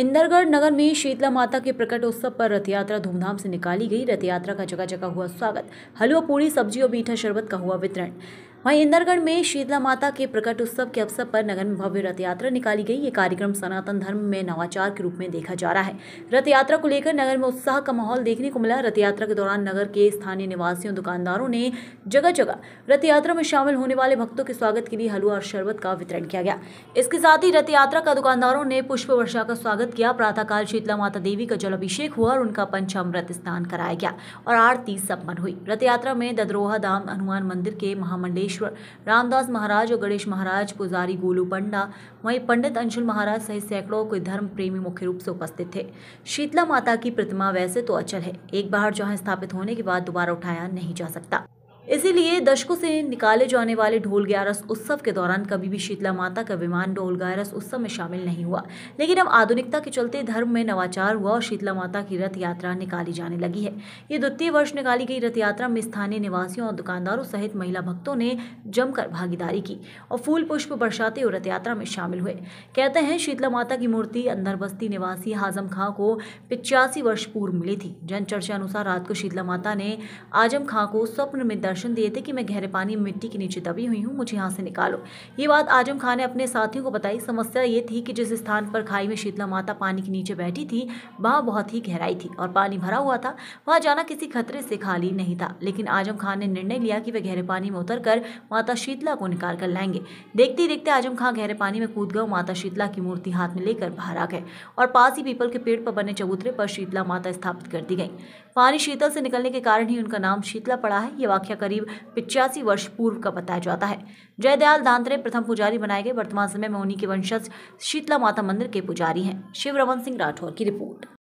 इंदरगढ़ नगर में शीतला माता के प्रकट उत्सव पर रथ यात्रा धूमधाम से निकाली गई रथ यात्रा का जगह जगह हुआ स्वागत हलवा पूरी सब्जी और मीठा शरबत का हुआ वितरण वहीं इंदरगढ़ में शीतला माता के प्रकट उत्सव के अवसर पर नगर में भव्य रथ यात्रा निकाली गई ये कार्यक्रम सनातन धर्म में नवाचार के रूप में देखा जा रहा है रथ यात्रा को लेकर नगर में उत्साह का माहौल देखने को मिला रथ यात्रा के दौरान नगर के स्थानीय निवासियों दुकानदारों ने जगह जगह रथ यात्रा में शामिल होने वाले भक्तों के स्वागत के लिए हलवा और शरबत का वितरण किया गया इसके साथ ही रथ यात्रा का दुकानदारों ने पुष्प वर्षा का स्वागत किया प्रातःकाल शीतला माता देवी का जल अभिषेक हुआ और उनका पंचामृत स्नान कराया गया और आरती सम्पन्न हुई रथ यात्रा में ददरोहा धाम हनुमान मंदिर के महामंडेश गणेश्वर रामदास महाराज और गणेश महाराज पुजारी गोलू पंडा वहीं पंडित अंशुल महाराज सहित सैकड़ों के धर्म प्रेमी मुख्य रूप से उपस्थित थे शीतला माता की प्रतिमा वैसे तो अचल है एक बार जहां स्थापित होने के बाद दोबारा उठाया नहीं जा सकता इसीलिए दशकों से निकाले जाने वाले ढोल ग्यारस उत्सव के दौरान कभी भी शीतला माता का विमान ढोल ग्यारस उत्सव में शामिल नहीं हुआ लेकिन अब आधुनिकता के चलते धर्म में नवाचार हुआ और शीतला माता की रथ यात्रा निकाली जाने लगी है ये द्वितीय वर्ष निकाली गई रथ यात्रा में स्थानीय निवासियों और दुकानदारों सहित महिला भक्तों ने जमकर भागीदारी की और फूल पुष्प बरसाते हुए रथ यात्रा में शामिल हुए कहते हैं शीतला माता की मूर्ति अंदर बस्ती निवासी हाजम खां को पिचासी वर्ष पूर्व मिली थी जनचर्चा अनुसार रात को शीतला माता ने आजम खां को स्वप्न में दर्शन दर्शन दिए थे कि मैं गहरे पानी में मिट्टी के नीचे दबी हुई हूँ मुझे यहाँ से निकालो ये बात आजम खान ने अपने साथियों को बताई समस्या ये थी कि जिस स्थान पर खाई में शीतला माता पानी के नीचे बैठी थी वहाँ बहुत ही गहराई थी और पानी भरा हुआ था वहाँ जाना किसी खतरे से खाली नहीं था लेकिन आजम खान ने निर्णय लिया कि वे गहरे पानी में उतर माता शीतला को निकाल कर लाएंगे देखते देखते आजम खान गहरे पानी में कूद गए माता शीतला की मूर्ति हाथ में लेकर बाहर आ गए और पास ही पीपल के पेड़ पर बने चबूतरे पर शीतला माता स्थापित कर दी गई पानी शीतल से निकलने के कारण ही उनका नाम शीतला पड़ा है ये वाक्य करीब पिचासी वर्ष पूर्व का बताया जाता है जयदयाल दांतरे प्रथम पुजारी बनाए गए वर्तमान समय में उन्हीं के वंशज शीतला माता मंदिर के पुजारी हैं शिवरमन सिंह राठौर की रिपोर्ट